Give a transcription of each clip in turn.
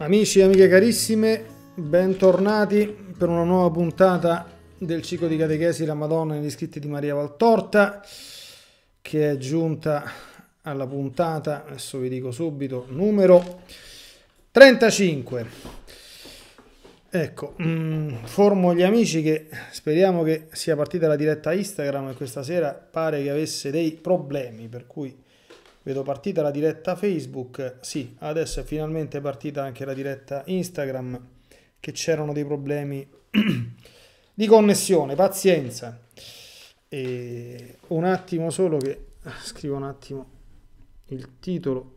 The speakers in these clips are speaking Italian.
Amici e amiche carissime, bentornati per una nuova puntata del ciclo di catechesi La Madonna negli scritti di Maria Valtorta, che è giunta alla puntata, adesso vi dico subito, numero 35. Ecco, mh, mm, formo gli amici che speriamo che sia partita la diretta Instagram e questa sera pare che avesse dei problemi, per cui Vedo partita la diretta Facebook, sì, adesso è finalmente partita anche la diretta Instagram, che c'erano dei problemi di connessione, pazienza. E un attimo solo che ah, scrivo un attimo il titolo.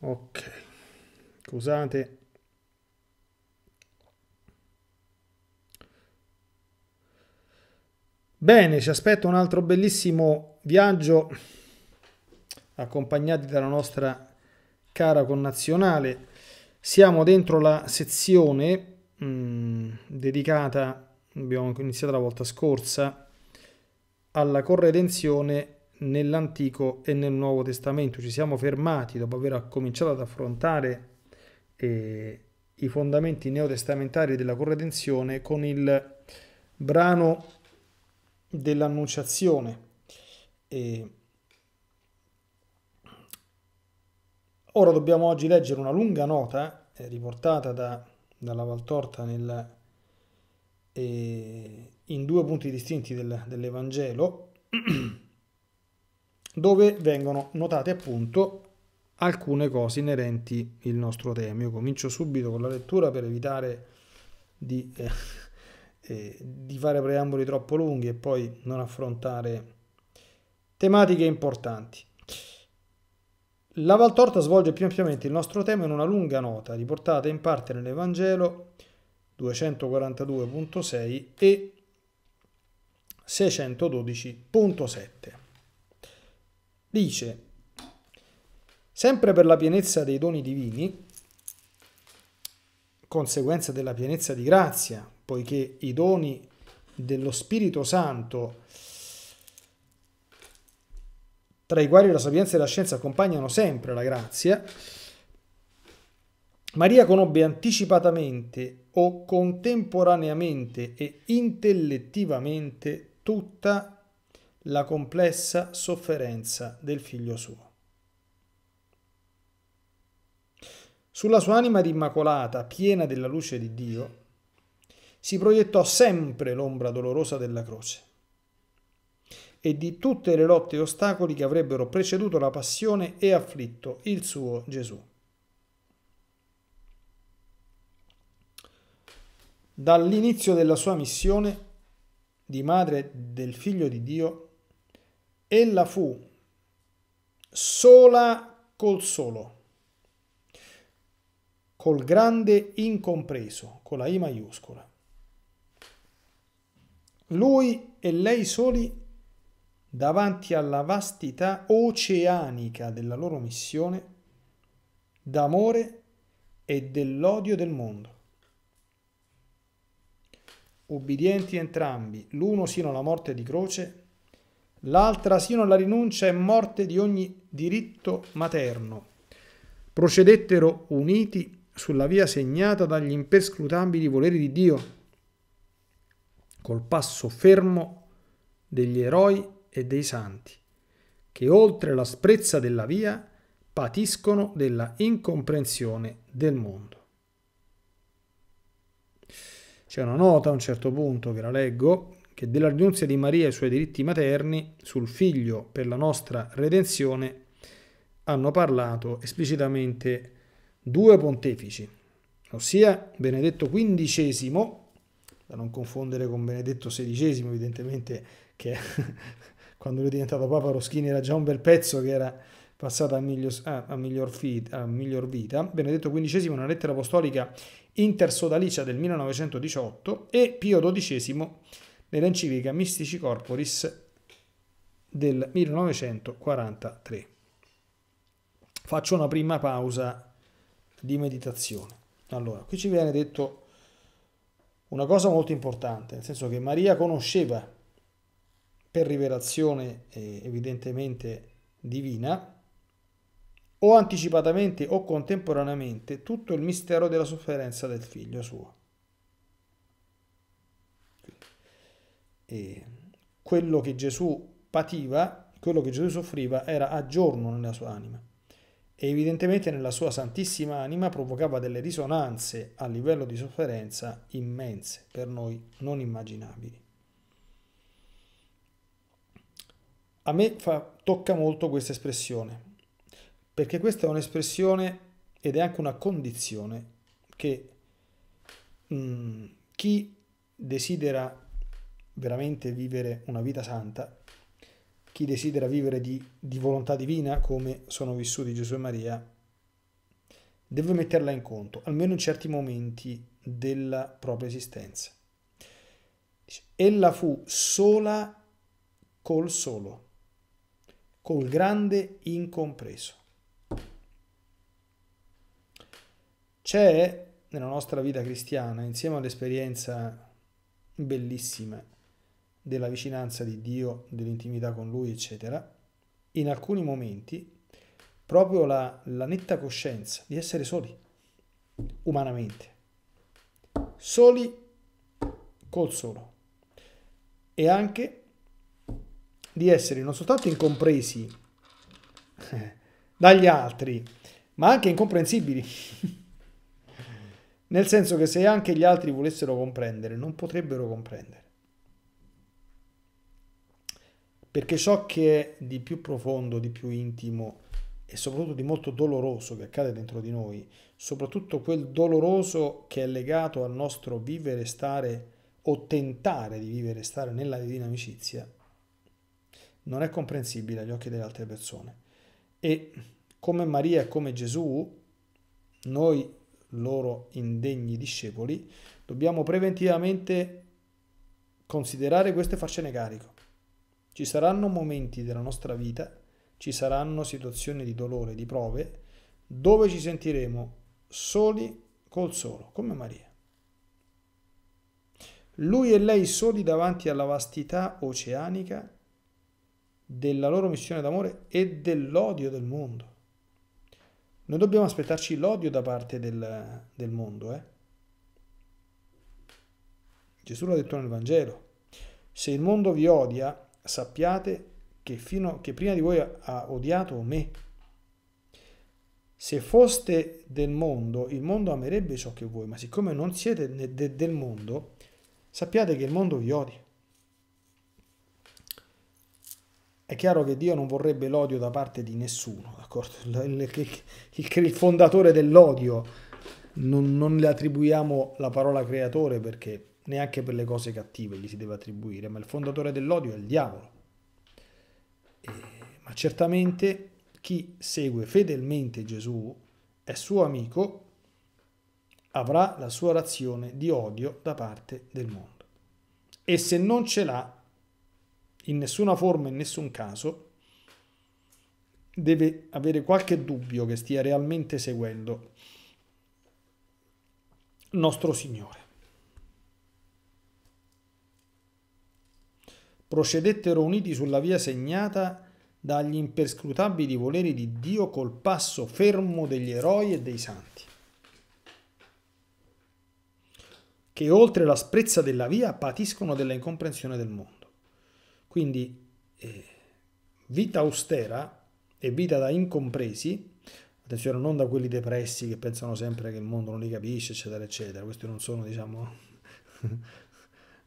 Ok, scusate Bene, ci aspetta un altro bellissimo viaggio accompagnati dalla nostra cara connazionale. Siamo dentro la sezione mh, mm, dedicata, abbiamo iniziato la volta scorsa, alla corredenzione nell'Antico e nel Nuovo Testamento. Ci siamo fermati dopo aver cominciato ad affrontare eh, i fondamenti neotestamentari della corredenzione con il brano dell'annunciazione. E... Ora dobbiamo oggi leggere una lunga nota eh, riportata da, dalla Valtorta nel, eh, in due punti distinti del, dell'Evangelo, dove vengono notate appunto alcune cose inerenti il nostro tema. Io comincio subito con la lettura per evitare di... Eh, eh, di fare preamboli troppo lunghi e poi non affrontare tematiche importanti. La Valtorta svolge più ampiamente il nostro tema in una lunga nota, riportata in parte nell'Evangelo 242.6 e 612.7. Dice, sempre per la pienezza dei doni divini, conseguenza della pienezza di grazia, poiché i doni dello Spirito Santo, tra i quali la sapienza e la scienza accompagnano sempre la grazia, Maria conobbe anticipatamente o contemporaneamente e intellettivamente tutta la complessa sofferenza del figlio suo. Sulla sua anima d'immacolata, piena della luce di Dio, si proiettò sempre l'ombra dolorosa della croce e di tutte le lotte e ostacoli che avrebbero preceduto la passione e afflitto il suo Gesù. Dall'inizio della sua missione di madre del figlio di Dio, ella fu sola col solo, col grande incompreso, con la I maiuscola lui e lei soli davanti alla vastità oceanica della loro missione d'amore e dell'odio del mondo. Ubbidienti entrambi, l'uno sino alla morte di croce, l'altra sino alla rinuncia e morte di ogni diritto materno, procedettero uniti sulla via segnata dagli imperscrutabili voleri di Dio col passo fermo degli eroi e dei santi, che oltre l'asprezza della via patiscono della incomprensione del mondo. C'è una nota a un certo punto che la leggo, che della rinunzia di Maria ai suoi diritti materni sul figlio per la nostra redenzione hanno parlato esplicitamente due pontefici, ossia Benedetto XV da non confondere con Benedetto XVI, evidentemente, che quando lui è diventato Papa Roschini era già un bel pezzo che era passato a miglior, a, miglior fit, a miglior, vita, Benedetto XV una lettera apostolica intersodalicia del 1918 e Pio XII nell'enciclica Mystici Corporis del 1943. Faccio una prima pausa di meditazione. Allora, qui ci viene detto una cosa molto importante, nel senso che Maria conosceva per rivelazione eh, evidentemente divina, o anticipatamente o contemporaneamente, tutto il mistero della sofferenza del figlio suo. E eh, quello che Gesù pativa, quello che Gesù soffriva, era a giorno nella sua anima e evidentemente nella sua santissima anima provocava delle risonanze a livello di sofferenza immense, per noi non immaginabili. A me fa, tocca molto questa espressione, perché questa è un'espressione ed è anche una condizione che mh, mm, chi desidera veramente vivere una vita santa chi desidera vivere di, di volontà divina, come sono vissuti Gesù e Maria, deve metterla in conto, almeno in certi momenti della propria esistenza. Ella fu sola col solo, col grande incompreso. C'è nella nostra vita cristiana, insieme all'esperienza bellissima della vicinanza di Dio, dell'intimità con Lui, eccetera, in alcuni momenti proprio la, la netta coscienza di essere soli, umanamente, soli col solo, e anche di essere non soltanto incompresi dagli altri, ma anche incomprensibili. Nel senso che se anche gli altri volessero comprendere, non potrebbero comprendere perché ciò che è di più profondo, di più intimo e soprattutto di molto doloroso che accade dentro di noi, soprattutto quel doloroso che è legato al nostro vivere, e stare o tentare di vivere, e stare nella divina amicizia, non è comprensibile agli occhi delle altre persone. E come Maria e come Gesù, noi loro indegni discepoli, dobbiamo preventivamente considerare questo e farcene carico. Ci saranno momenti della nostra vita, ci saranno situazioni di dolore, di prove, dove ci sentiremo soli col solo, come Maria. Lui e lei soli davanti alla vastità oceanica della loro missione d'amore e dell'odio del mondo. Noi dobbiamo aspettarci l'odio da parte del, del mondo. Eh? Gesù l'ha detto nel Vangelo. Se il mondo vi odia, sappiate che, fino, che prima di voi ha odiato me. Se foste del mondo, il mondo amerebbe ciò che vuoi, ma siccome non siete de del mondo, sappiate che il mondo vi odia. È chiaro che Dio non vorrebbe l'odio da parte di nessuno, d'accordo? Il, il, il, il fondatore dell'odio non, non le attribuiamo la parola creatore perché neanche per le cose cattive gli si deve attribuire, ma il fondatore dell'odio è il diavolo. E, ma certamente chi segue fedelmente Gesù è suo amico, avrà la sua razione di odio da parte del mondo. E se non ce l'ha, in nessuna forma, e in nessun caso, deve avere qualche dubbio che stia realmente seguendo nostro Signore. procedettero uniti sulla via segnata dagli imperscrutabili voleri di Dio col passo fermo degli eroi e dei santi, che oltre la sprezza della via patiscono della incomprensione del mondo. Quindi eh, vita austera e vita da incompresi, attenzione non da quelli depressi che pensano sempre che il mondo non li capisce, eccetera, eccetera, questi non sono, diciamo,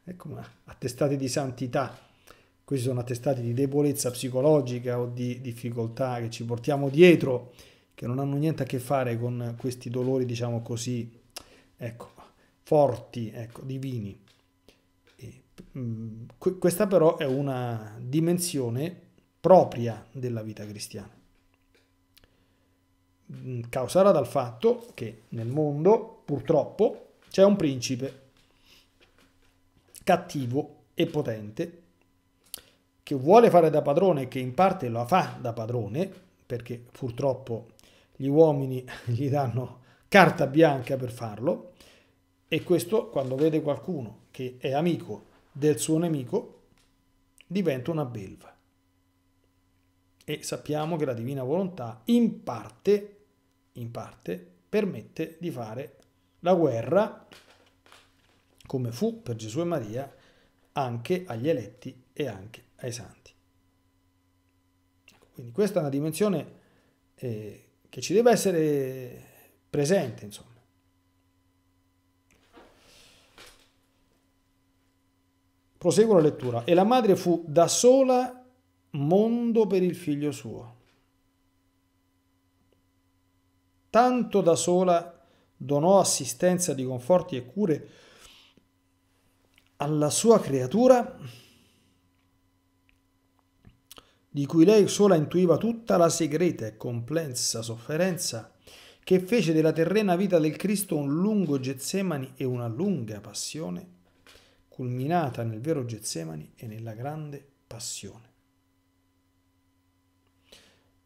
ecco, ma attestati di santità questi sono attestati di debolezza psicologica o di difficoltà che ci portiamo dietro, che non hanno niente a che fare con questi dolori, diciamo così, ecco, forti, ecco, divini. E, mh, mm, questa però è una dimensione propria della vita cristiana, mm, causata dal fatto che nel mondo, purtroppo, c'è un principe cattivo e potente che vuole fare da padrone e che in parte lo fa da padrone, perché purtroppo gli uomini gli danno carta bianca per farlo, e questo quando vede qualcuno che è amico del suo nemico diventa una belva. E sappiamo che la divina volontà in parte, in parte permette di fare la guerra, come fu per Gesù e Maria, anche agli eletti e anche ai santi. Quindi questa è una dimensione eh, che ci deve essere presente, insomma. Proseguo la lettura. E la madre fu da sola mondo per il figlio suo. Tanto da sola donò assistenza di conforti e cure alla sua creatura di cui lei sola intuiva tutta la segreta e complessa sofferenza, che fece della terrena vita del Cristo un lungo Getsemani e una lunga passione, culminata nel vero Getsemani e nella grande passione.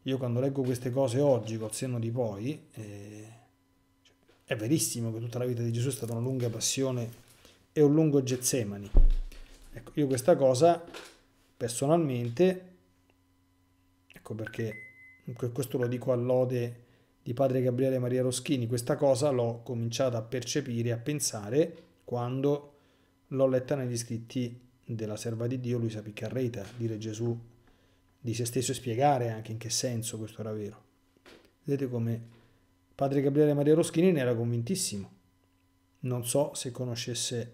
Io quando leggo queste cose oggi, col senno di poi, eh, è verissimo che tutta la vita di Gesù è stata una lunga passione e un lungo Getsemani. Ecco, io questa cosa personalmente ecco perché questo lo dico a lode di padre Gabriele Maria Roschini, questa cosa l'ho cominciata a percepire, a pensare quando l'ho letta negli scritti della serva di Dio Luisa Piccarreta, dire Gesù di se stesso e spiegare anche in che senso questo era vero. Vedete come padre Gabriele Maria Roschini ne era convintissimo. Non so se conoscesse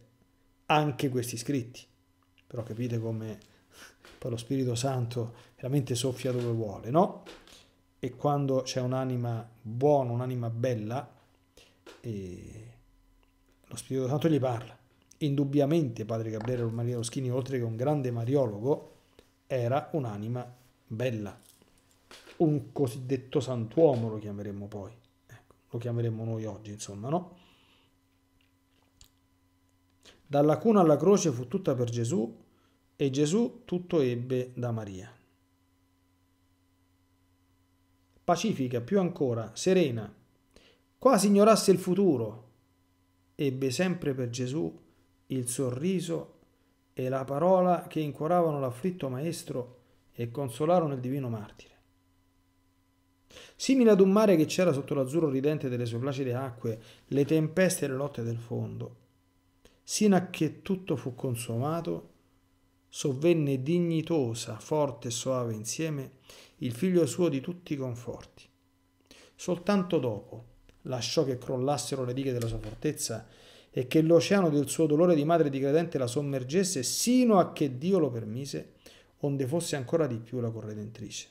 anche questi scritti, però capite come poi lo Spirito Santo veramente soffia dove vuole, no? E quando c'è un'anima buona, un'anima bella, eh, lo Spirito Santo gli parla. Indubbiamente Padre Gabriele Maria Roschini, oltre che un grande mariologo, era un'anima bella, un cosiddetto santuomo lo chiameremmo poi, ecco, lo chiameremmo noi oggi, insomma, no? Dalla cuna alla croce fu tutta per Gesù, e Gesù tutto ebbe da Maria. Pacifica più ancora, serena, quasi ignorasse il futuro, ebbe sempre per Gesù il sorriso e la parola che incuoravano l'afflitto maestro e consolarono il divino martire. Simile ad un mare che c'era sotto l'azzurro ridente delle sue placide acque, le tempeste e le lotte del fondo, sino a che tutto fu consumato sovvenne dignitosa, forte e soave insieme, il figlio suo di tutti i conforti. Soltanto dopo lasciò che crollassero le dighe della sua fortezza e che l'oceano del suo dolore di madre di credente la sommergesse sino a che Dio lo permise, onde fosse ancora di più la corredentrice.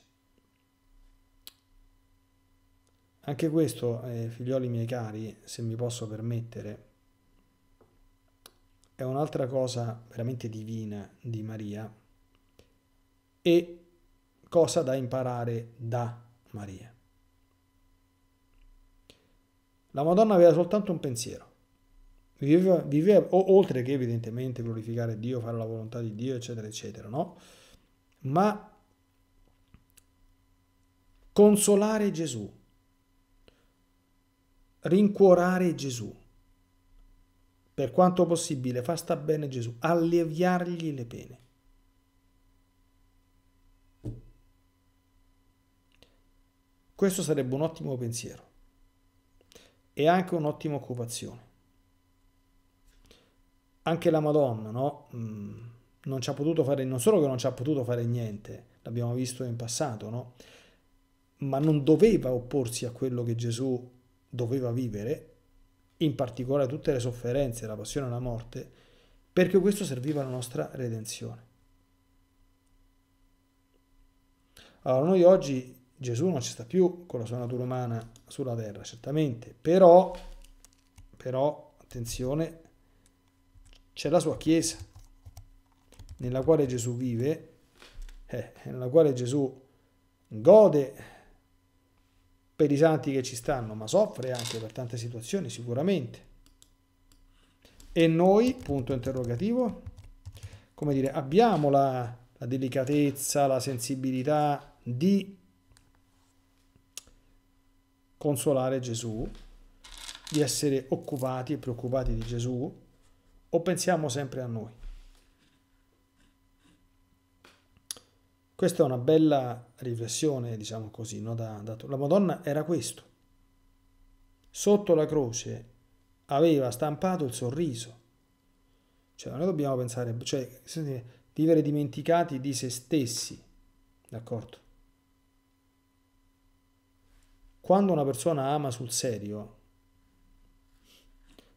Anche questo, eh, figlioli miei cari, se mi posso permettere, è un'altra cosa veramente divina di Maria e cosa da imparare da Maria. La Madonna aveva soltanto un pensiero, viveva, viveva oltre che evidentemente glorificare Dio, fare la volontà di Dio, eccetera, eccetera, no? Ma consolare Gesù, rincuorare Gesù per quanto possibile, fa sta bene Gesù, alleviargli le pene. Questo sarebbe un ottimo pensiero e anche un'ottima occupazione. Anche la Madonna, no? Mm, non ci ha potuto fare, non solo che non ci ha potuto fare niente, l'abbiamo visto in passato, no? Ma non doveva opporsi a quello che Gesù doveva vivere in particolare tutte le sofferenze, la passione e la morte, perché questo serviva alla nostra redenzione. Allora noi oggi Gesù non ci sta più con la sua natura umana sulla terra, certamente, però, però attenzione, c'è la sua Chiesa nella quale Gesù vive, eh, nella quale Gesù gode per i santi che ci stanno, ma soffre anche per tante situazioni sicuramente. E noi, punto interrogativo, come dire, abbiamo la, la delicatezza, la sensibilità di consolare Gesù, di essere occupati e preoccupati di Gesù, o pensiamo sempre a noi? Questa è una bella riflessione, diciamo così, no? da, da, la Madonna era questo. Sotto la croce aveva stampato il sorriso. Cioè, noi dobbiamo pensare, cioè, vivere dimenticati di se stessi, d'accordo? Quando una persona ama sul serio,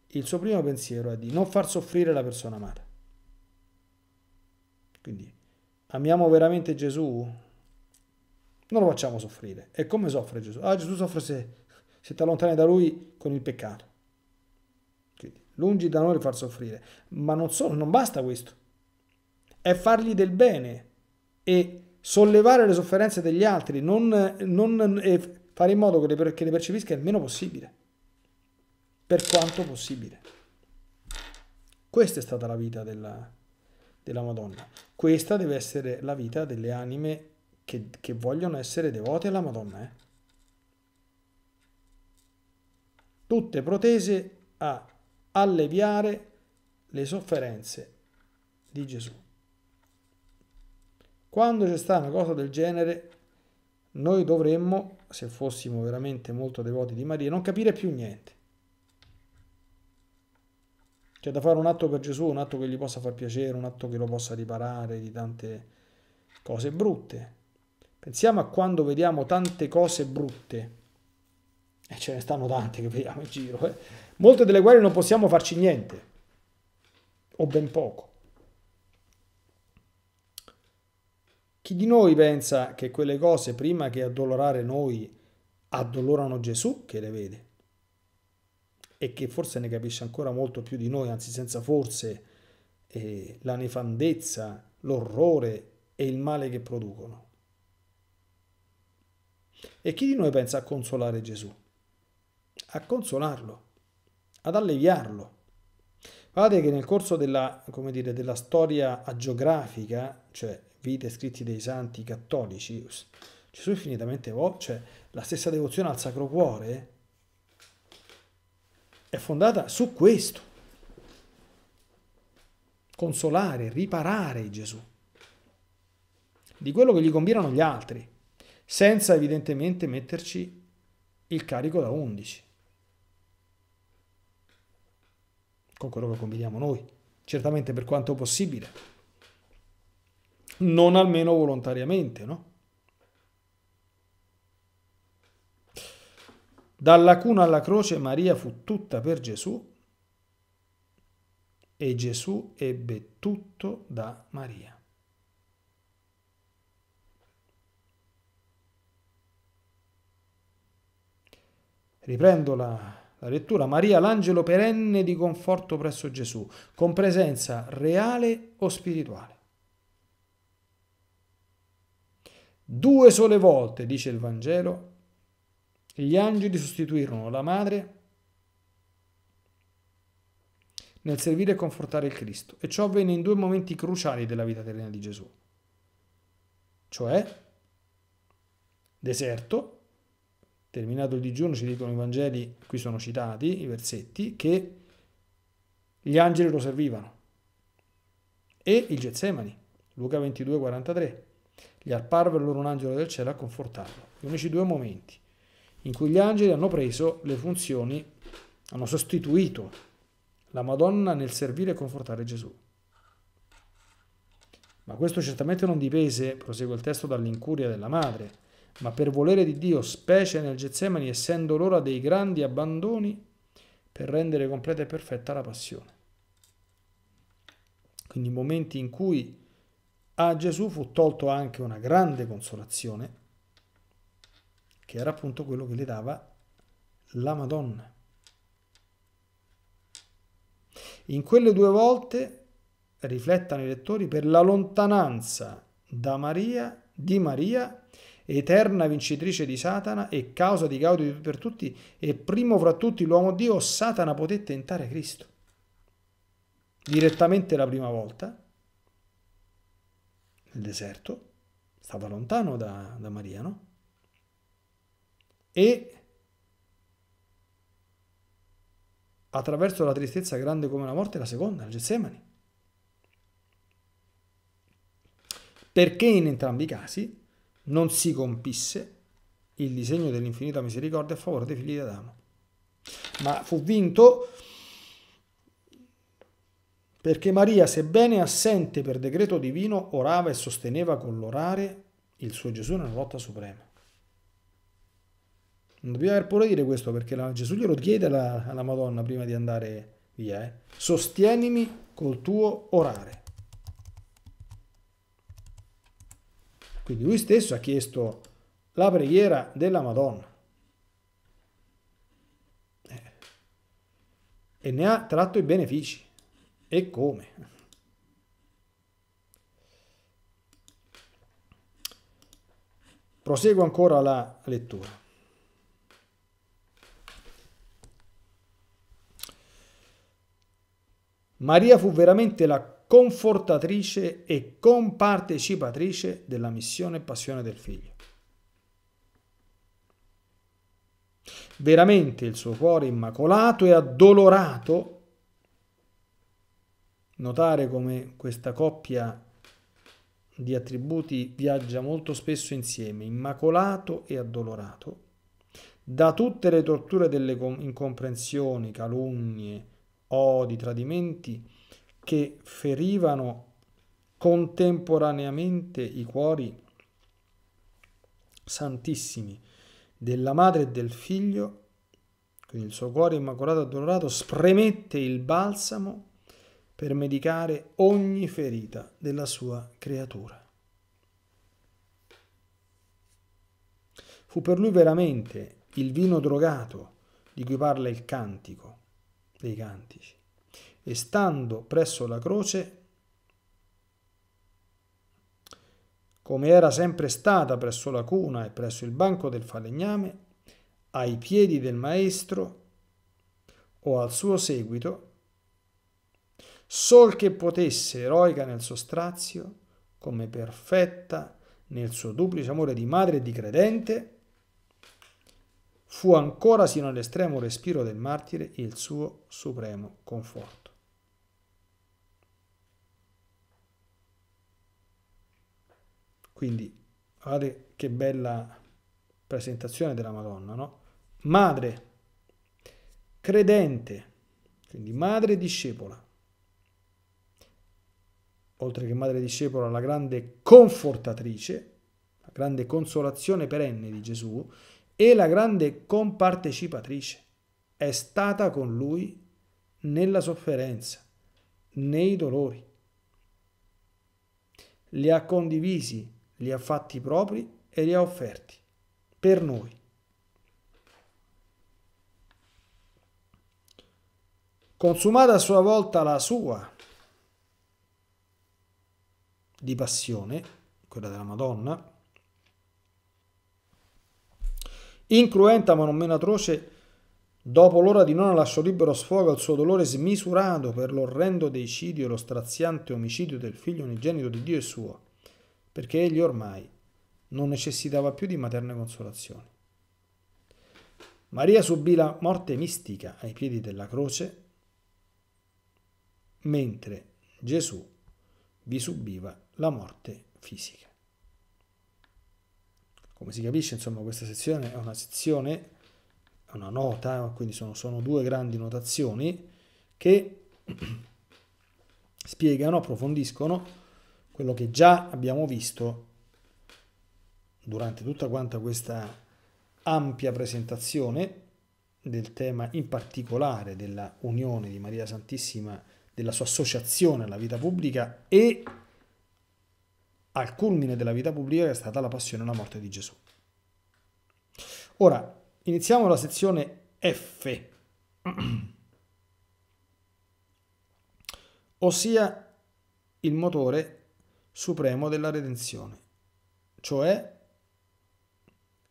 il suo primo pensiero è di non far soffrire la persona amata. Quindi, Amiamo veramente Gesù? Non lo facciamo soffrire. E come soffre Gesù? Ah, Gesù soffre se ti allontani da lui con il peccato. Quindi, lungi da noi il far soffrire. Ma non, so, non basta questo. È fargli del bene e sollevare le sofferenze degli altri, non, non fare in modo che le, che le percepisca il meno possibile. Per quanto possibile. Questa è stata la vita della, della Madonna. Questa deve essere la vita delle anime che, che vogliono essere devote alla Madonna. Eh? Tutte protese a alleviare le sofferenze di Gesù. Quando c'è stata una cosa del genere, noi dovremmo, se fossimo veramente molto devoti di Maria, non capire più niente. Cioè da fare un atto per Gesù, un atto che gli possa far piacere, un atto che lo possa riparare di tante cose brutte. Pensiamo a quando vediamo tante cose brutte, e ce ne stanno tante che vediamo in giro, eh? molte delle quali non possiamo farci niente, o ben poco. Chi di noi pensa che quelle cose, prima che addolorare noi, addolorano Gesù che le vede? e che forse ne capisce ancora molto più di noi, anzi senza forse, eh, la nefandezza, l'orrore e il male che producono. E chi di noi pensa a consolare Gesù? A consolarlo, ad alleviarlo. Guardate che nel corso della, dire, della storia agiografica, cioè vite scritti dei santi cattolici, Gesù è infinitamente, cioè la stessa devozione al Sacro Cuore, è fondata su questo. Consolare, riparare Gesù di quello che gli combinano gli altri, senza evidentemente metterci il carico da 11, con quello che combiniamo noi, certamente per quanto possibile, non almeno volontariamente, no? Dalla cuna alla croce Maria fu tutta per Gesù e Gesù ebbe tutto da Maria. Riprendo la, la lettura. Maria, l'angelo perenne di conforto presso Gesù, con presenza reale o spirituale. Due sole volte, dice il Vangelo, gli angeli sostituirono la madre nel servire e confortare il Cristo e ciò avvenne in due momenti cruciali della vita terrena di Gesù, cioè deserto, terminato il digiuno ci dicono i Vangeli, qui sono citati i versetti, che gli angeli lo servivano e il Getsemani, Luca 22, 43. Gli apparve loro un angelo del cielo a confortarlo. Gli unici due momenti in cui gli angeli hanno preso le funzioni, hanno sostituito la Madonna nel servire e confortare Gesù. Ma questo certamente non dipese, prosegue il testo, dall'incuria della madre, ma per volere di Dio, specie nel Getsemani, essendo l'ora dei grandi abbandoni, per rendere completa e perfetta la passione. Quindi momenti in cui a Gesù fu tolto anche una grande consolazione, che era appunto quello che le dava la Madonna. In quelle due volte riflettano i lettori per la lontananza da Maria, di Maria, eterna vincitrice di Satana e causa di gaudio per tutti e primo fra tutti l'uomo Dio, Satana poté tentare Cristo. Direttamente la prima volta, nel deserto, stava lontano da, da Maria, no? e attraverso la tristezza grande come la morte la seconda, il Getsemani. Perché in entrambi i casi non si compisse il disegno dell'infinita misericordia a favore dei figli di Adamo. Ma fu vinto perché Maria, sebbene assente per decreto divino, orava e sosteneva con l'orare il suo Gesù nella lotta suprema. Non dobbiamo aver paura di dire questo perché la, Gesù glielo chiede alla, alla, Madonna prima di andare via. Eh. Sostienimi col tuo orare. Quindi lui stesso ha chiesto la preghiera della Madonna. Eh. E ne ha tratto i benefici. E come? Proseguo ancora la lettura. Maria fu veramente la confortatrice e compartecipatrice della missione e passione del figlio. Veramente il suo cuore immacolato e addolorato, notare come questa coppia di attributi viaggia molto spesso insieme, immacolato e addolorato, da tutte le torture delle incomprensioni, calunnie, o di tradimenti che ferivano contemporaneamente i cuori santissimi della madre e del figlio, quindi il suo cuore immacolato e addolorato, spremette il balsamo per medicare ogni ferita della sua creatura. Fu per lui veramente il vino drogato di cui parla il cantico, dei cantici. E stando presso la croce, come era sempre stata presso la cuna e presso il banco del falegname, ai piedi del maestro o al suo seguito, sol che potesse, eroica nel suo strazio, come perfetta nel suo duplice amore di madre e di credente, fu ancora sino all'estremo respiro del martire il suo supremo conforto. Quindi, guardate che bella presentazione della Madonna, no? Madre, credente, quindi madre discepola, oltre che madre discepola, la grande confortatrice, la grande consolazione perenne di Gesù, e la grande compartecipatrice è stata con lui nella sofferenza, nei dolori. Li ha condivisi, li ha fatti propri e li ha offerti per noi. Consumata a sua volta la sua di passione, quella della Madonna, incruenta ma non meno atroce, dopo l'ora di nona lasciò libero sfogo al suo dolore smisurato per l'orrendo deicidio e lo straziante omicidio del figlio unigenito di Dio e suo, perché egli ormai non necessitava più di materne consolazioni. Maria subì la morte mistica ai piedi della croce, mentre Gesù vi subiva la morte fisica. Come si capisce, insomma, questa sezione è una sezione, è una nota, quindi sono, sono due grandi notazioni che spiegano, approfondiscono quello che già abbiamo visto durante tutta quanta questa ampia presentazione del tema in particolare della unione di Maria Santissima, della sua associazione alla vita pubblica e al culmine della vita pubblica è stata la passione e la morte di Gesù. Ora, iniziamo la sezione F, ossia il motore supremo della redenzione, cioè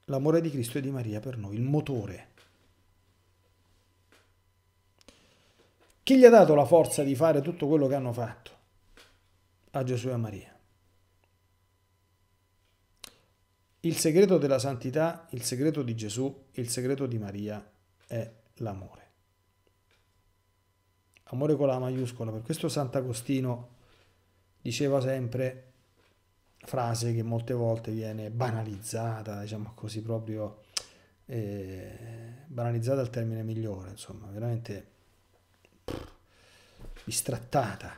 l'amore di Cristo e di Maria per noi, il motore. Chi gli ha dato la forza di fare tutto quello che hanno fatto? A Gesù e a Maria. Il segreto della santità, il segreto di Gesù, il segreto di Maria è l'amore. Amore con la maiuscola, per questo Sant'Agostino diceva sempre frase che molte volte viene banalizzata, diciamo così proprio eh, banalizzata al termine migliore, insomma, veramente pff, bistrattata.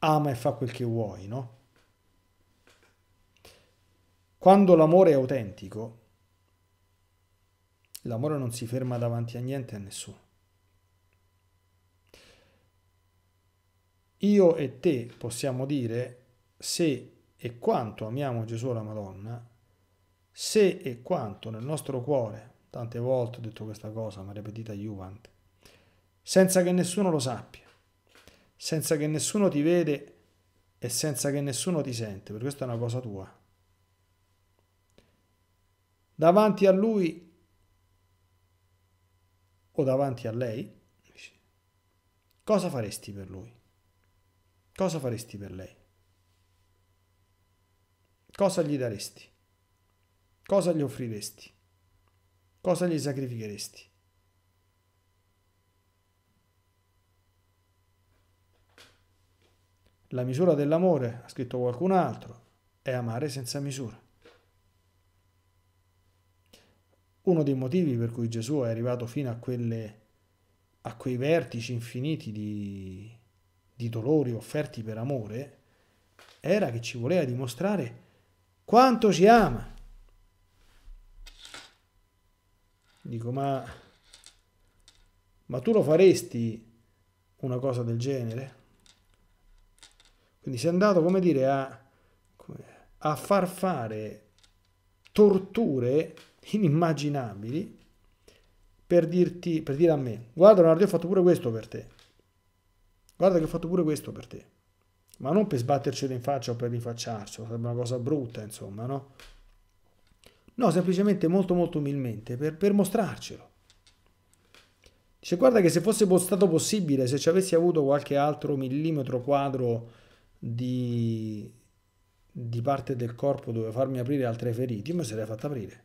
Ama e fa quel che vuoi, no? Quando l'amore è autentico, l'amore non si ferma davanti a niente e a nessuno. Io e te possiamo dire se e quanto amiamo Gesù la Madonna, se e quanto nel nostro cuore, tante volte ho detto questa cosa, ma ripetita Juvent, senza che nessuno lo sappia, senza che nessuno ti vede e senza che nessuno ti sente, perché questa è una cosa tua davanti a lui o davanti a lei, cosa faresti per lui? Cosa faresti per lei? Cosa gli daresti? Cosa gli offriresti? Cosa gli sacrificheresti? La misura dell'amore, ha scritto qualcun altro, è amare senza misura. Uno dei motivi per cui Gesù è arrivato fino a, quelle, a quei vertici infiniti di, di dolori offerti per amore era che ci voleva dimostrare quanto ci ama. Dico, ma, ma tu lo faresti una cosa del genere? Quindi si è andato, come dire, a, a far fare torture inimmaginabili per, dirti, per dire a me, guarda Leonardo, io ho fatto pure questo per te. Guarda che ho fatto pure questo per te. Ma non per sbattercelo in faccia o per rinfacciarci, sarebbe una cosa brutta, insomma, no? No, semplicemente molto molto umilmente, per, per mostrarcelo. Dice, guarda che se fosse stato possibile, se ci avessi avuto qualche altro millimetro quadro di, di parte del corpo dove farmi aprire altre ferite, io me sarei fatta aprire.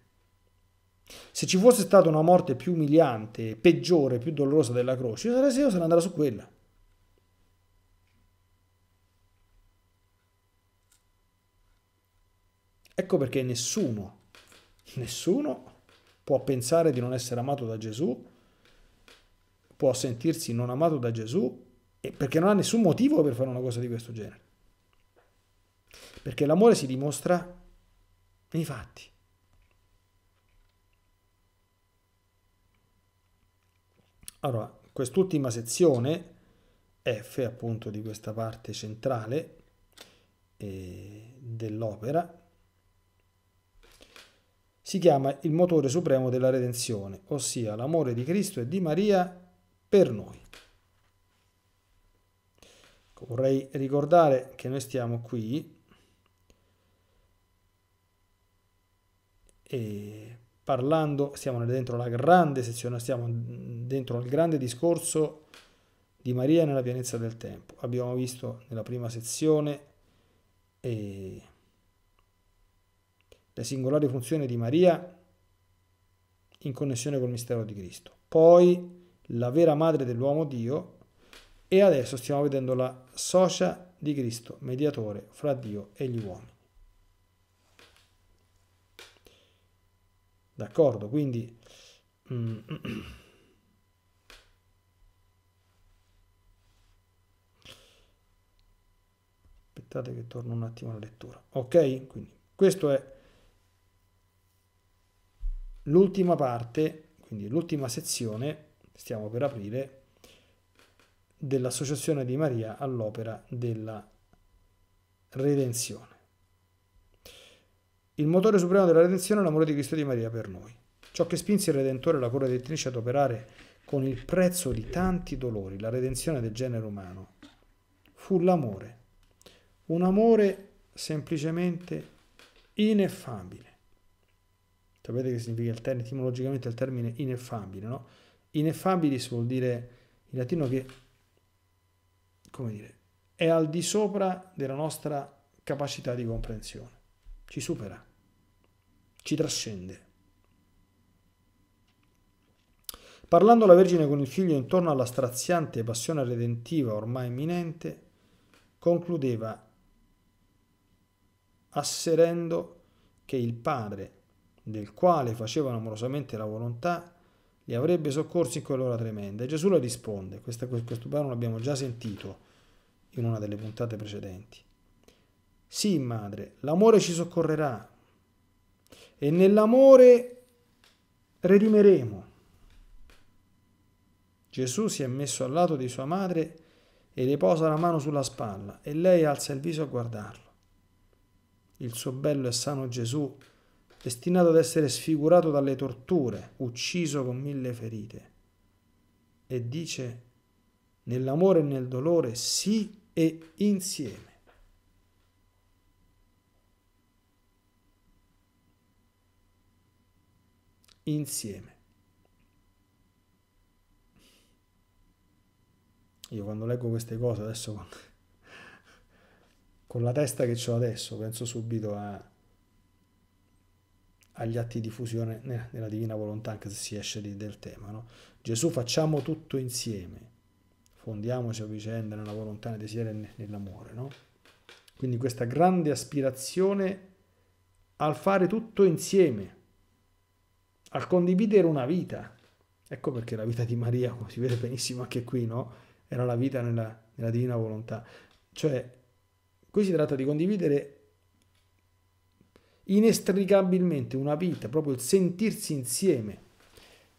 Se ci fosse stata una morte più umiliante, peggiore, più dolorosa della croce, io sarei io sarei andato su quella. Ecco perché nessuno, nessuno può pensare di non essere amato da Gesù, può sentirsi non amato da Gesù, perché non ha nessun motivo per fare una cosa di questo genere. Perché l'amore si dimostra nei fatti. Allora, quest'ultima sezione, F appunto di questa parte centrale eh, dell'opera, si chiama il motore supremo della redenzione, ossia l'amore di Cristo e di Maria per noi. Vorrei ricordare che noi stiamo qui e parlando, siamo dentro la grande sezione, stiamo dentro il grande discorso di Maria nella pienezza del tempo. Abbiamo visto nella prima sezione eh, le singolari funzioni di Maria in connessione col mistero di Cristo. Poi la vera madre dell'uomo Dio e adesso stiamo vedendo la socia di Cristo, mediatore fra Dio e gli uomini. D'accordo? Quindi... Mm, aspettate che torno un attimo alla lettura. Ok? Quindi questo è l'ultima parte, quindi l'ultima sezione, stiamo per aprire, dell'Associazione di Maria all'opera della redenzione il motore supremo della redenzione è l'amore di Cristo e di Maria per noi. Ciò che spinse il Redentore e la cura detentrice ad operare con il prezzo di tanti dolori la redenzione del genere umano fu l'amore. Un amore semplicemente ineffabile. Sapete che significa il termine, etimologicamente il termine ineffabile, no? Ineffabilis vuol dire in latino che, come dire, è al di sopra della nostra capacità di comprensione, ci supera ci trascende. Parlando la Vergine con il figlio intorno alla straziante passione redentiva ormai imminente, concludeva asserendo che il Padre, del quale facevano amorosamente la volontà, li avrebbe soccorsi in quell'ora tremenda. E Gesù le risponde, questo, questo brano l'abbiamo già sentito in una delle puntate precedenti. Sì, madre, l'amore ci soccorrerà, e nell'amore redimeremo. Gesù si è messo al lato di sua madre e le posa la mano sulla spalla e lei alza il viso a guardarlo. Il suo bello e sano Gesù, destinato ad essere sfigurato dalle torture, ucciso con mille ferite. E dice, nell'amore e nel dolore, sì e insieme. insieme. Io quando leggo queste cose adesso con, con la testa che ho adesso penso subito a, agli atti di fusione nella divina volontà anche se si esce di, del tema. No? Gesù facciamo tutto insieme, fondiamoci a vicenda nella volontà, nel desiderio e nell'amore. No? Quindi questa grande aspirazione al fare tutto insieme al condividere una vita. Ecco perché la vita di Maria, come si vede benissimo anche qui, no? era la vita nella, nella divina volontà. Cioè, qui si tratta di condividere inestricabilmente una vita, proprio il sentirsi insieme,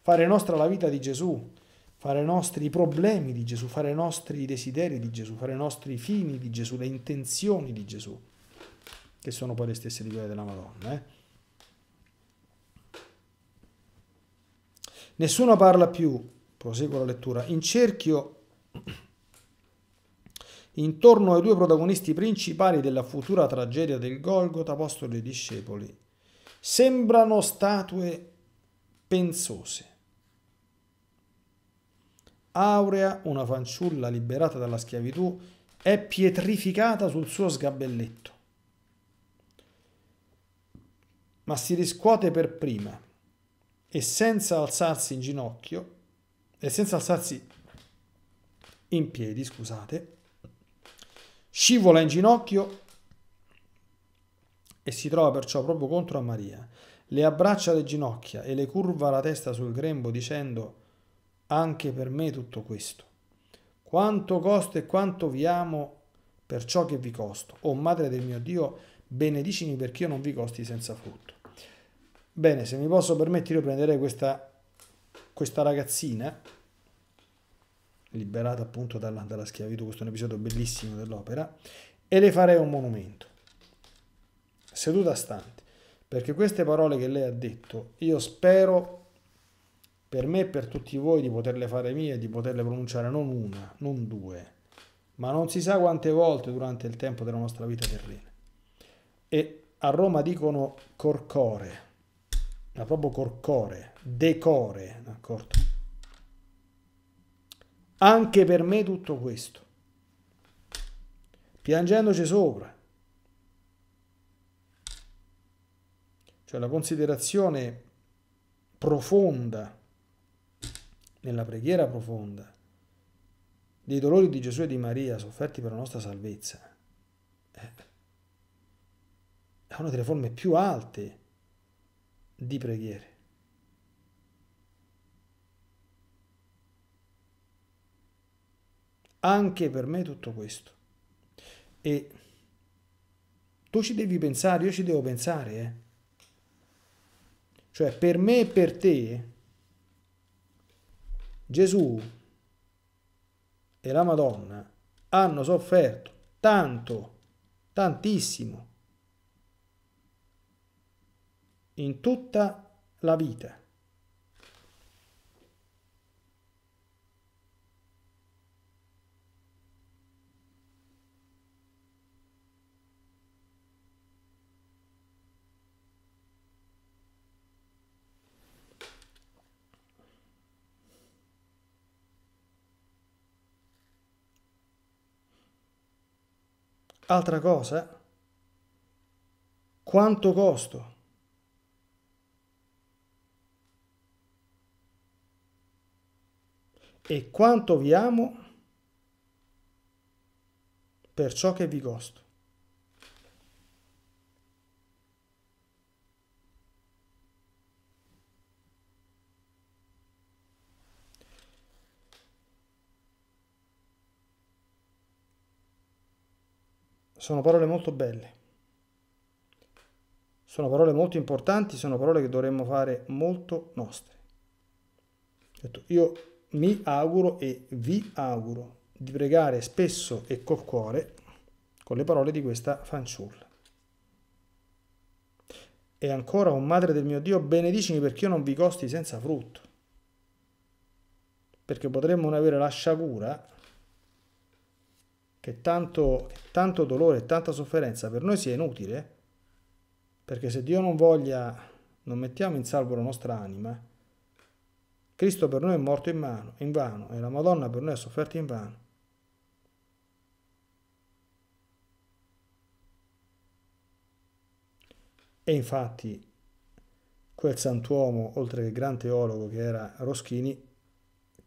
fare nostra la vita di Gesù, fare nostri i problemi di Gesù, fare i nostri desideri di Gesù, fare i nostri fini di Gesù, le intenzioni di Gesù, che sono poi le stesse di quelle della Madonna. Eh? Nessuno parla più, proseguo la lettura, in cerchio intorno ai due protagonisti principali della futura tragedia del Golgota, apostoli e discepoli, sembrano statue pensose. Aurea, una fanciulla liberata dalla schiavitù, è pietrificata sul suo sgabelletto, ma si riscuote per prima e senza alzarsi in ginocchio e senza alzarsi in piedi, scusate, scivola in ginocchio e si trova perciò proprio contro a Maria. Le abbraccia le ginocchia e le curva la testa sul grembo dicendo anche per me tutto questo. Quanto costo e quanto vi amo per ciò che vi costo. O oh, Madre del mio Dio, benedicimi perché io non vi costi senza frutto. Bene, se mi posso permettere io prenderei questa, questa ragazzina, liberata appunto dalla, dalla schiavitù, questo è un episodio bellissimo dell'opera, e le farei un monumento, seduta a stante, perché queste parole che lei ha detto, io spero per me e per tutti voi di poterle fare mie, di poterle pronunciare non una, non due, ma non si sa quante volte durante il tempo della nostra vita terrena. E a Roma dicono corcore, ma proprio corcore, decore, d'accordo? Anche per me tutto questo, piangendoci sopra. Cioè la considerazione profonda, nella preghiera profonda, dei dolori di Gesù e di Maria sofferti per la nostra salvezza, eh, è una delle forme più alte di preghiere. Anche per me tutto questo. E tu ci devi pensare, io ci devo pensare, eh. Cioè per me e per te Gesù e la Madonna hanno sofferto tanto, tantissimo in tutta la vita. Altra cosa, quanto costo? e quanto vi amo per ciò che vi costo. Sono parole molto belle, sono parole molto importanti, sono parole che dovremmo fare molto nostre. Io mi auguro e vi auguro di pregare spesso e col cuore con le parole di questa fanciulla. E ancora, o Madre del mio Dio, benedicimi perché io non vi costi senza frutto. Perché potremmo non avere la sciagura che tanto, che tanto dolore e tanta sofferenza per noi sia inutile, perché se Dio non voglia, non mettiamo in salvo la nostra anima, Cristo per noi è morto in, mano, in vano e la Madonna per noi ha sofferto in vano. E infatti quel santuomo, oltre che gran teologo che era Roschini,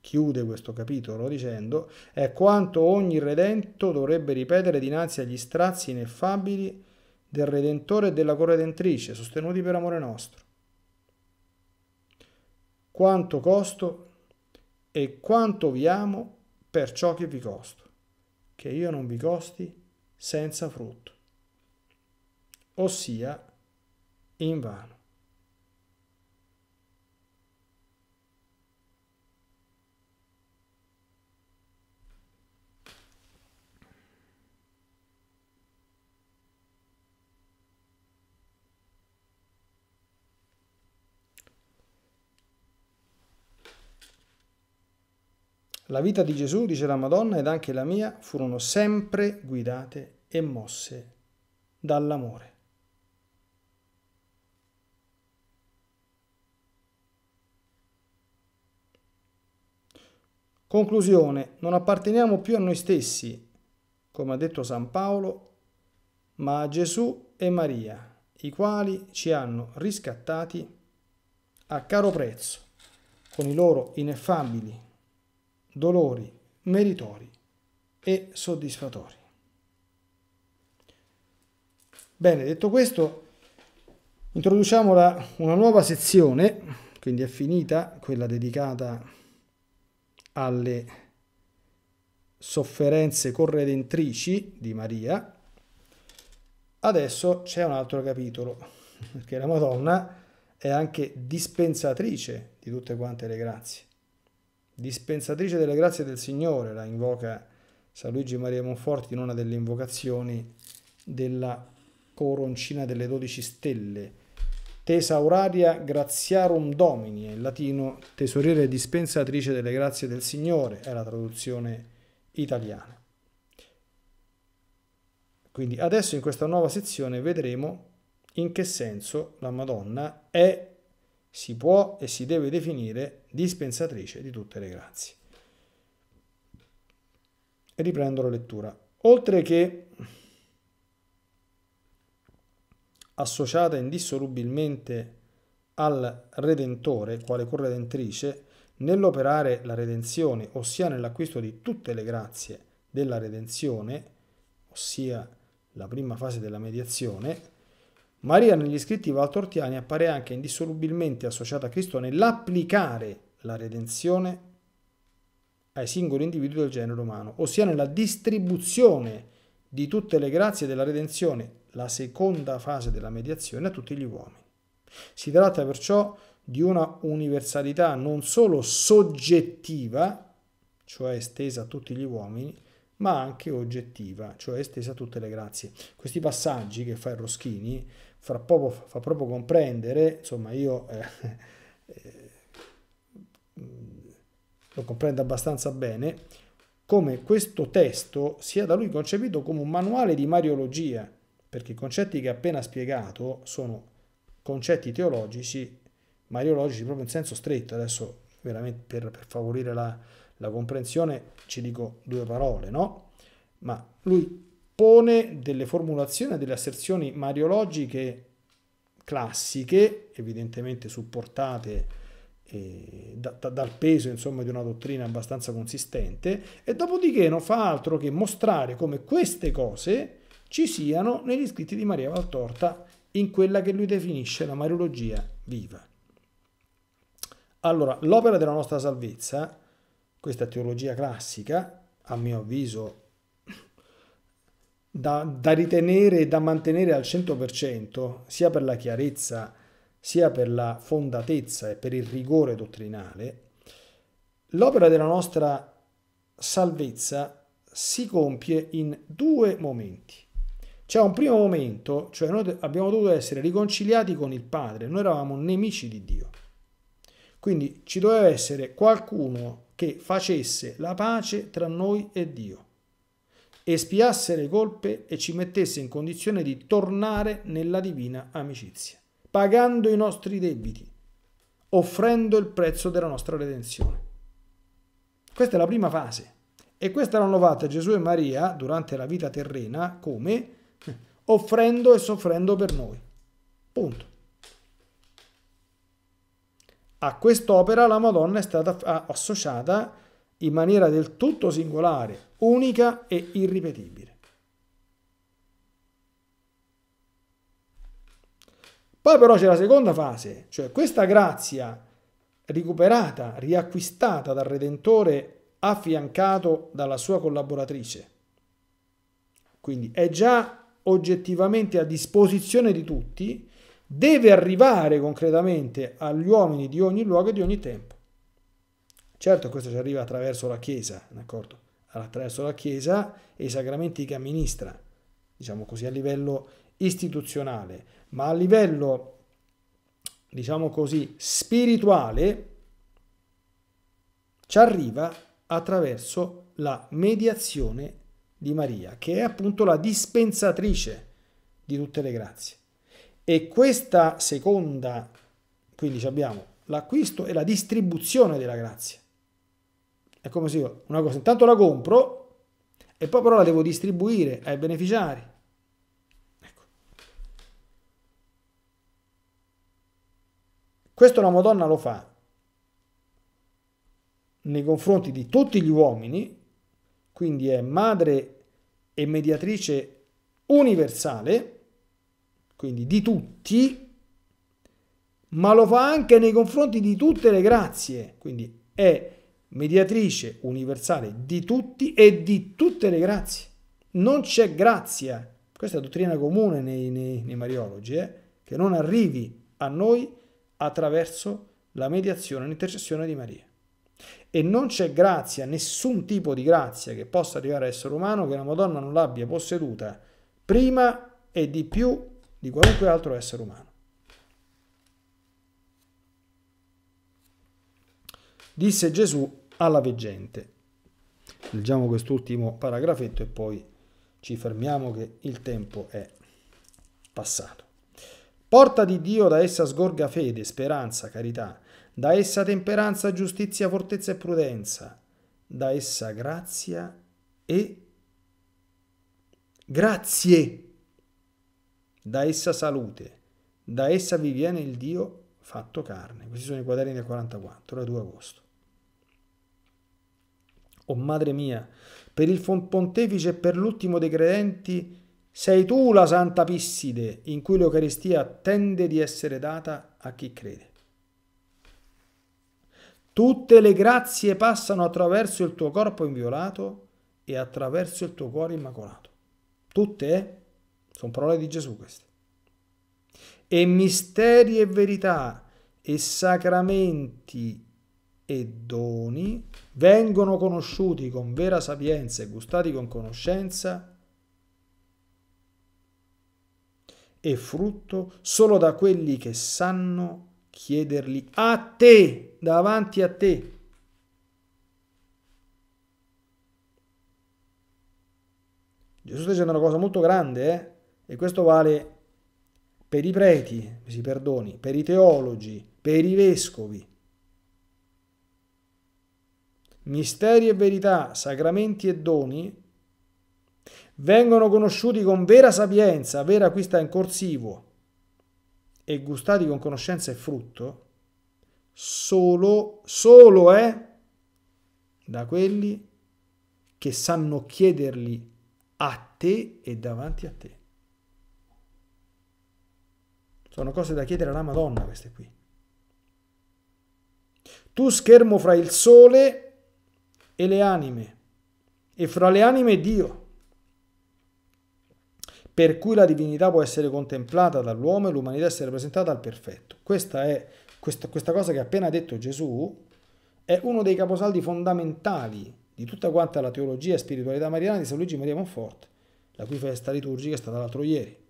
chiude questo capitolo dicendo è quanto ogni redento dovrebbe ripetere dinanzi agli strazi ineffabili del Redentore e della Corredentrice, sostenuti per amore nostro quanto costo e quanto vi amo per ciò che vi costo, che io non vi costi senza frutto, ossia in vano. La vita di Gesù, dice la Madonna, ed anche la mia, furono sempre guidate e mosse dall'amore. Conclusione, non apparteniamo più a noi stessi, come ha detto San Paolo, ma a Gesù e Maria, i quali ci hanno riscattati a caro prezzo, con i loro ineffabili dolori meritori e soddisfatori. Bene, detto questo, introduciamo una nuova sezione, quindi è finita quella dedicata alle sofferenze corredentrici di Maria. Adesso c'è un altro capitolo, perché la Madonna è anche dispensatrice di tutte quante le grazie. Dispensatrice delle grazie del Signore, la invoca San Luigi Maria Monforti in una delle invocazioni della coroncina delle dodici stelle. Tesauraria graziarum domini, in latino tesoriere dispensatrice delle grazie del Signore, è la traduzione italiana. Quindi adesso in questa nuova sezione vedremo in che senso la Madonna è si può e si deve definire dispensatrice di tutte le grazie. Riprendo la lettura. Oltre che associata indissolubilmente al Redentore, quale corredentrice, nell'operare la redenzione, ossia nell'acquisto di tutte le grazie della redenzione, ossia la prima fase della mediazione, Maria negli scritti valtortiani appare anche indissolubilmente associata a Cristo nell'applicare la redenzione ai singoli individui del genere umano, ossia nella distribuzione di tutte le grazie della redenzione, la seconda fase della mediazione, a tutti gli uomini. Si tratta perciò di una universalità non solo soggettiva, cioè estesa a tutti gli uomini, ma anche oggettiva, cioè estesa a tutte le grazie. Questi passaggi che fa il Roschini fra poco fa proprio comprendere, insomma io eh, eh, lo comprendo abbastanza bene, come questo testo sia da lui concepito come un manuale di mariologia, perché i concetti che ha appena spiegato sono concetti teologici, mariologici proprio in senso stretto, adesso veramente per, per favorire la, la comprensione ci dico due parole, no? Ma lui pone delle formulazioni, delle asserzioni mariologiche classiche, evidentemente supportate eh, da, da, dal peso insomma, di una dottrina abbastanza consistente, e dopodiché non fa altro che mostrare come queste cose ci siano negli scritti di Maria Valtorta in quella che lui definisce la mariologia viva. Allora, l'opera della nostra salvezza, questa teologia classica, a mio avviso da, da ritenere e da mantenere al 100%, sia per la chiarezza, sia per la fondatezza e per il rigore dottrinale, l'opera della nostra salvezza si compie in due momenti. C'è un primo momento, cioè noi abbiamo dovuto essere riconciliati con il Padre, noi eravamo nemici di Dio. Quindi ci doveva essere qualcuno che facesse la pace tra noi e Dio espiasse le colpe e ci mettesse in condizione di tornare nella divina amicizia, pagando i nostri debiti, offrendo il prezzo della nostra redenzione. Questa è la prima fase e questa l'hanno fatta Gesù e Maria durante la vita terrena come offrendo e soffrendo per noi. Punto. A quest'opera la Madonna è stata associata a in maniera del tutto singolare, unica e irripetibile. Poi però c'è la seconda fase, cioè questa grazia recuperata, riacquistata dal Redentore, affiancato dalla sua collaboratrice. Quindi è già oggettivamente a disposizione di tutti, deve arrivare concretamente agli uomini di ogni luogo e di ogni tempo. Certo, questo ci arriva attraverso la Chiesa, d'accordo? Attraverso la Chiesa e i sacramenti che amministra, diciamo così, a livello istituzionale, ma a livello, diciamo così, spirituale, ci arriva attraverso la mediazione di Maria, che è appunto la dispensatrice di tutte le grazie. E questa seconda, quindi abbiamo l'acquisto e la distribuzione della grazia. È come se io una cosa intanto la compro e poi però la devo distribuire ai beneficiari. Ecco. Questo la Madonna lo fa nei confronti di tutti gli uomini, quindi è madre e mediatrice universale, quindi di tutti, ma lo fa anche nei confronti di tutte le grazie, quindi è mediatrice universale di tutti e di tutte le grazie. Non c'è grazia, questa è la dottrina comune nei, nei, nei mariologi, eh? che non arrivi a noi attraverso la mediazione, l'intercessione di Maria. E non c'è grazia, nessun tipo di grazia che possa arrivare all'essere umano che la Madonna non l'abbia posseduta prima e di più di qualunque altro essere umano. Disse Gesù alla veggente. Leggiamo quest'ultimo paragrafetto e poi ci fermiamo che il tempo è passato. Porta di Dio da essa sgorga fede, speranza, carità, da essa temperanza, giustizia, fortezza e prudenza, da essa grazia e grazie, da essa salute, da essa vi viene il Dio fatto carne. Questi sono i quaderni del 44, ora 2 agosto oh madre mia, per il pontefice e per l'ultimo dei credenti, sei tu la santa pisside in cui l'Eucaristia tende di essere data a chi crede. Tutte le grazie passano attraverso il tuo corpo inviolato e attraverso il tuo cuore immacolato. Tutte, eh? Sono parole di Gesù queste. E misteri e verità e sacramenti e doni vengono conosciuti con vera sapienza e gustati con conoscenza e frutto solo da quelli che sanno chiederli a te, davanti a te. Gesù sta dicendo una cosa molto grande, eh? e questo vale per i preti, si perdoni, per i teologi, per i vescovi, misteri e verità, sacramenti e doni, vengono conosciuti con vera sapienza, vera acquista in corsivo, e gustati con conoscenza e frutto, solo, solo è da quelli che sanno chiederli a te e davanti a te. Sono cose da chiedere alla Madonna queste qui. Tu schermo fra il sole e le anime, e fra le anime Dio, per cui la divinità può essere contemplata dall'uomo e l'umanità essere presentata al perfetto. Questa, è, questa, questa cosa che ha appena detto Gesù è uno dei caposaldi fondamentali di tutta quanta la teologia e spiritualità mariana di San Luigi Maria Monfort, la cui festa liturgica è stata l'altro ieri.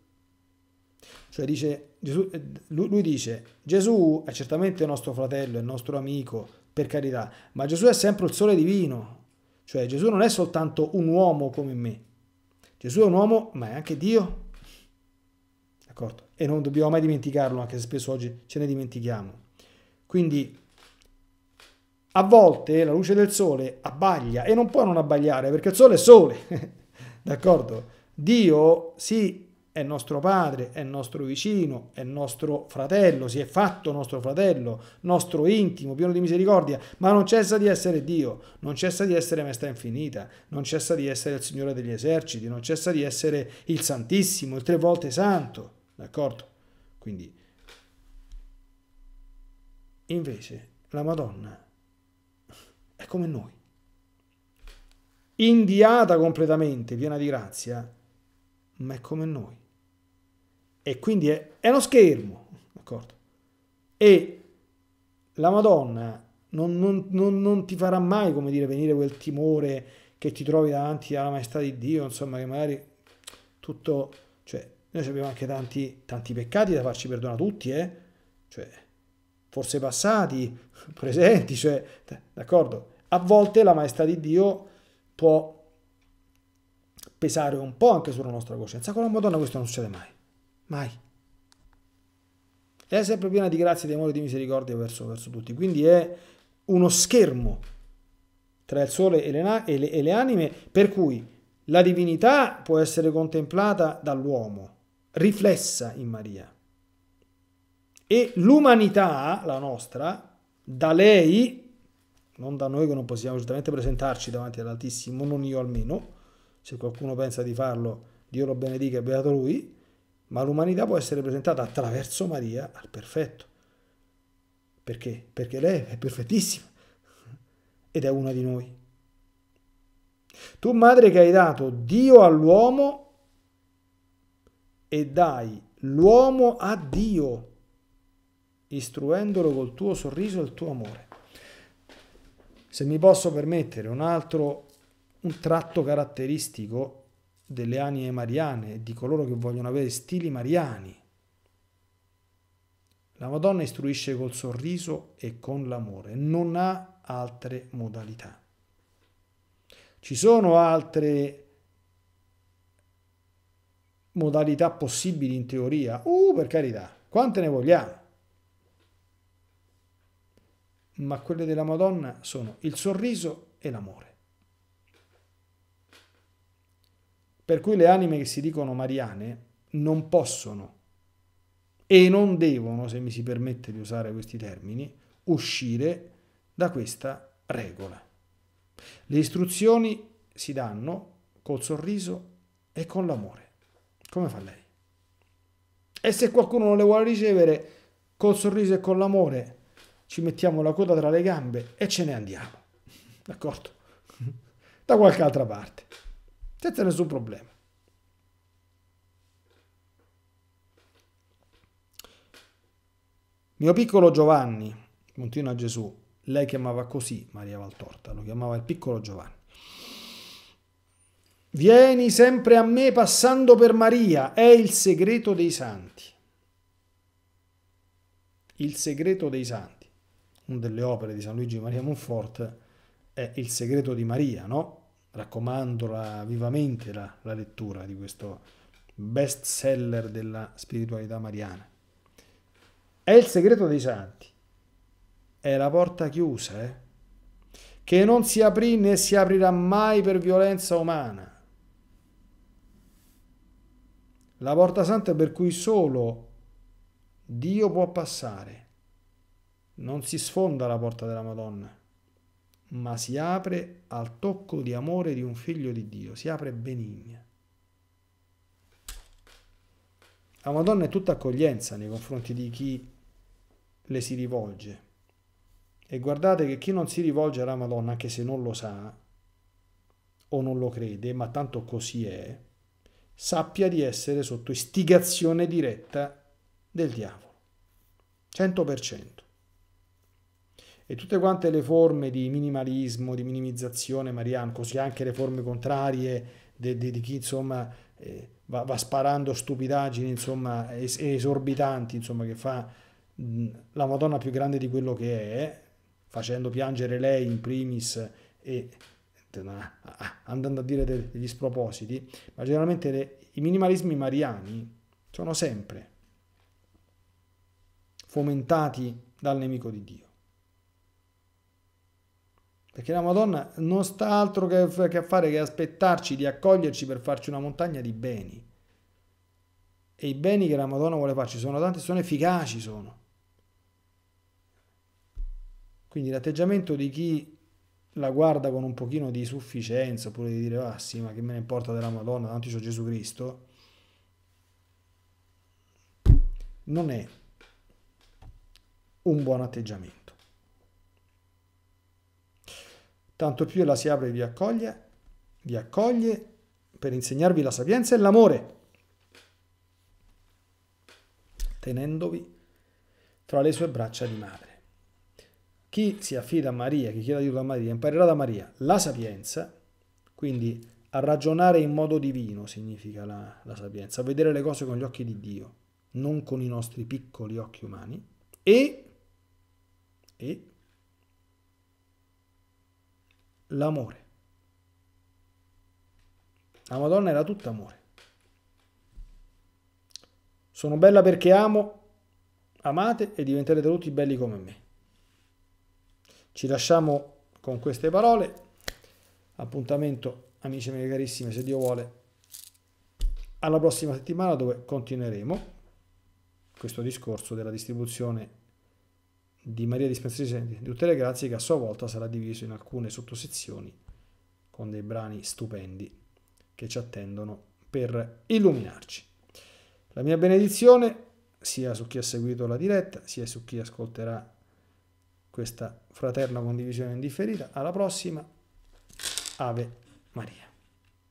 Cioè dice, Gesù, eh, lui dice, Gesù è certamente nostro fratello, è nostro amico, per carità, ma Gesù è sempre il sole divino, cioè Gesù non è soltanto un uomo come me, Gesù è un uomo ma è anche Dio, d'accordo? E non dobbiamo mai dimenticarlo, anche se spesso oggi ce ne dimentichiamo. Quindi a volte la luce del sole abbaglia e non può non abbagliare perché il sole è sole, d'accordo? Dio si è nostro padre, è nostro vicino, è nostro fratello, si è fatto nostro fratello, nostro intimo, pieno di misericordia, ma non cessa di essere Dio, non cessa di essere Maestà Infinita, non cessa di essere il Signore degli eserciti, non cessa di essere il Santissimo, il tre volte Santo, d'accordo? Quindi, invece, la Madonna è come noi, indiata completamente, piena di grazia, ma è come noi e quindi è, è uno schermo, d'accordo? E la Madonna non, non, non, non, ti farà mai, come dire, venire quel timore che ti trovi davanti alla maestà di Dio, insomma, che magari tutto, cioè, noi abbiamo anche tanti, tanti peccati da farci perdonare tutti, eh? Cioè, forse passati, presenti, cioè, d'accordo? A volte la maestà di Dio può pesare un po' anche sulla nostra coscienza, con la Madonna questo non succede mai mai. È sempre piena di grazie, di amore e di misericordia verso, verso tutti. Quindi è uno schermo tra il sole e le, e, le, e le, anime, per cui la divinità può essere contemplata dall'uomo, riflessa in Maria. E l'umanità, la nostra, da lei, non da noi che non possiamo giustamente presentarci davanti all'Altissimo, non io almeno, se qualcuno pensa di farlo, Dio lo benedica e beato lui, ma l'umanità può essere presentata attraverso Maria al perfetto. Perché? Perché lei è perfettissima ed è una di noi. Tu madre che hai dato Dio all'uomo e dai l'uomo a Dio, istruendolo col tuo sorriso e il tuo amore. Se mi posso permettere un altro un tratto caratteristico delle anime mariane, di coloro che vogliono avere stili mariani. La Madonna istruisce col sorriso e con l'amore, non ha altre modalità. Ci sono altre modalità possibili in teoria? Uh, per carità, quante ne vogliamo? Ma quelle della Madonna sono il sorriso e l'amore. Per cui le anime che si dicono mariane non possono e non devono, se mi si permette di usare questi termini, uscire da questa regola. Le istruzioni si danno col sorriso e con l'amore, come fa lei. E se qualcuno non le vuole ricevere, col sorriso e con l'amore ci mettiamo la coda tra le gambe e ce ne andiamo. D'accordo? Da qualche altra parte senza nessun problema. Mio piccolo Giovanni, continua Gesù, lei chiamava così Maria Valtorta, lo chiamava il piccolo Giovanni. Vieni sempre a me passando per Maria, è il segreto dei santi. Il segreto dei santi. Una delle opere di San Luigi Maria Monfort è Il segreto di Maria, no? raccomandola vivamente la, la lettura di questo best seller della spiritualità mariana. È il segreto dei santi, è la porta chiusa, eh? che non si aprì né si aprirà mai per violenza umana. La porta santa per cui solo Dio può passare. Non si sfonda la porta della Madonna ma si apre al tocco di amore di un figlio di Dio, si apre benigna. La Madonna è tutta accoglienza nei confronti di chi le si rivolge. E guardate che chi non si rivolge alla Madonna, anche se non lo sa o non lo crede, ma tanto così è, sappia di essere sotto istigazione diretta del diavolo. 100% e tutte quante le forme di minimalismo, di minimizzazione, Marianne, così anche le forme contrarie di, di, di chi insomma eh, va, va, sparando stupidaggini insomma es, esorbitanti, insomma che fa mh, la Madonna più grande di quello che è, facendo piangere lei in primis e andando a dire degli spropositi, ma generalmente le, i minimalismi mariani sono sempre fomentati dal nemico di Dio. Perché la Madonna non sta altro che, che a fare che aspettarci di accoglierci per farci una montagna di beni. E i beni che la Madonna vuole farci sono tanti, sono efficaci, sono. Quindi l'atteggiamento di chi la guarda con un pochino di sufficienza, oppure di dire, ah sì, ma che me ne importa della Madonna, tanto c'è Gesù Cristo, non è un buon atteggiamento. tanto più ella si apre e vi accoglie, vi accoglie per insegnarvi la sapienza e l'amore, tenendovi tra le sue braccia di madre. Chi si affida a Maria, chi chiede aiuto a Maria, imparerà da Maria la sapienza, quindi a ragionare in modo divino significa la, la sapienza, a vedere le cose con gli occhi di Dio, non con i nostri piccoli occhi umani, e, e l'amore. La Madonna era tutta amore. Sono bella perché amo, amate e diventerete tutti belli come me. Ci lasciamo con queste parole. Appuntamento, amici miei carissimi, se Dio vuole, alla prossima settimana dove continueremo questo discorso della distribuzione di Maria Dispensatrice di tutte le grazie che a sua volta sarà diviso in alcune sottosezioni con dei brani stupendi che ci attendono per illuminarci. La mia benedizione sia su chi ha seguito la diretta, sia su chi ascolterà questa fraterna condivisione indifferita. Alla prossima, Ave Maria.